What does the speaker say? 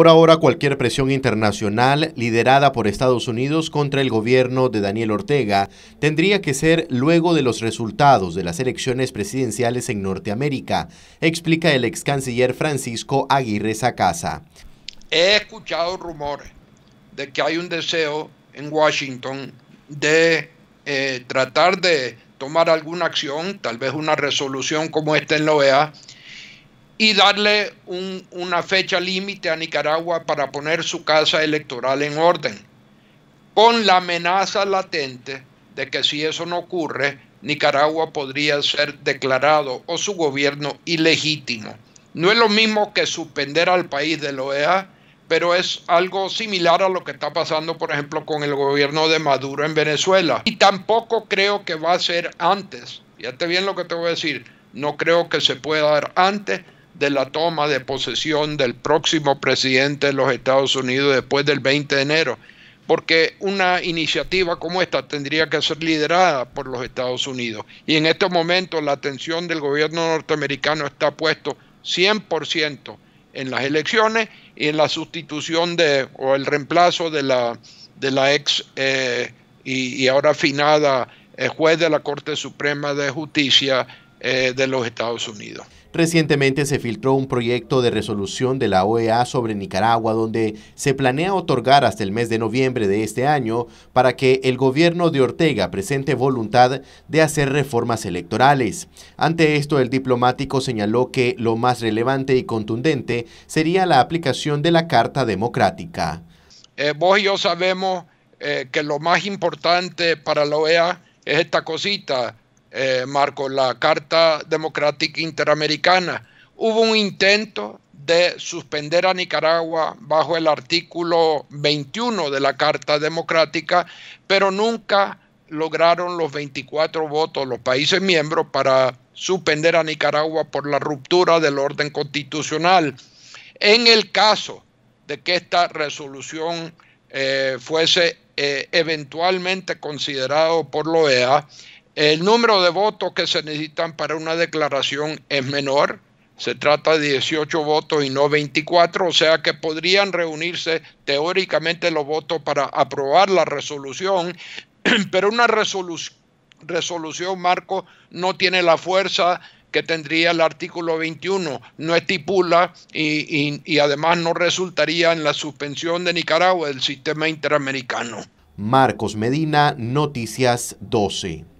Por ahora, cualquier presión internacional liderada por Estados Unidos contra el gobierno de Daniel Ortega tendría que ser luego de los resultados de las elecciones presidenciales en Norteamérica, explica el ex canciller Francisco Aguirre Sacasa. He escuchado rumores de que hay un deseo en Washington de eh, tratar de tomar alguna acción, tal vez una resolución como esta en la OEA, y darle una fecha límite a Nicaragua para poner su casa electoral en orden, con la amenaza latente de que si eso no ocurre, Nicaragua podría ser declarado o su gobierno ilegítimo. No es lo mismo que suspender al país de la OEA, pero es algo similar a lo que está pasando, por ejemplo, con el gobierno de Maduro en Venezuela. Y tampoco creo que va a ser antes. Fíjate bien lo que te voy a decir. No creo que se pueda dar antes de la toma de posesión del próximo presidente de los Estados Unidos después del 20 de enero, porque una iniciativa como esta tendría que ser liderada por los Estados Unidos. Y en estos momentos la atención del gobierno norteamericano está puesto 100% en las elecciones y en la sustitución de, o el reemplazo de la, de la ex eh, y, ahora afinada eh, juez de la Corte Suprema de Justicia, eh, de los Estados Unidos. Recientemente se filtró un proyecto de resolución de la OEA sobre Nicaragua donde se planea otorgar hasta el mes de noviembre de este año para que el gobierno de Ortega presente voluntad de hacer reformas electorales. Ante esto, el diplomático señaló que lo más relevante y contundente sería la aplicación de la Carta Democrática. Eh, vos y yo sabemos eh, que lo más importante para la OEA es esta cosita, eh, Marco, la Carta Democrática Interamericana. Hubo un intento de suspender a Nicaragua bajo el artículo 21 de la Carta Democrática, pero nunca lograron los 24 votos los países miembros para suspender a Nicaragua por la ruptura del orden constitucional. En el caso de que esta resolución eh, fuese eh, eventualmente considerado por la OEA, el número de votos que se necesitan para una declaración es menor. Se trata de 18 votos y no 24, o sea que podrían reunirse teóricamente los votos para aprobar la resolución, pero una resolución, Marco, no tiene la fuerza que tendría el artículo 21. No estipula y, y además no resultaría en la suspensión de Nicaragua del sistema interamericano. Marcos Medina, Noticias 12.